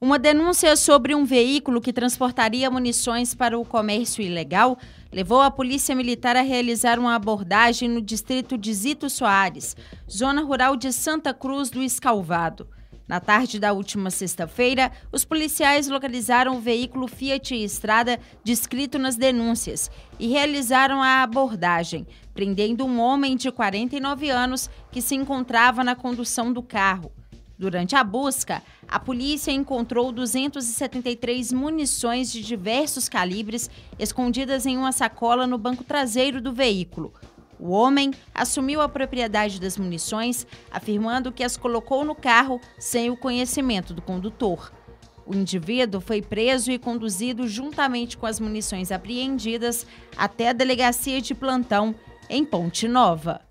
Uma denúncia sobre um veículo que transportaria munições para o comércio ilegal levou a Polícia Militar a realizar uma abordagem no distrito de Zito Soares, zona rural de Santa Cruz do Escalvado. Na tarde da última sexta-feira, os policiais localizaram o veículo Fiat Estrada descrito nas denúncias e realizaram a abordagem, prendendo um homem de 49 anos que se encontrava na condução do carro. Durante a busca, a polícia encontrou 273 munições de diversos calibres escondidas em uma sacola no banco traseiro do veículo. O homem assumiu a propriedade das munições, afirmando que as colocou no carro sem o conhecimento do condutor. O indivíduo foi preso e conduzido juntamente com as munições apreendidas até a delegacia de plantão em Ponte Nova.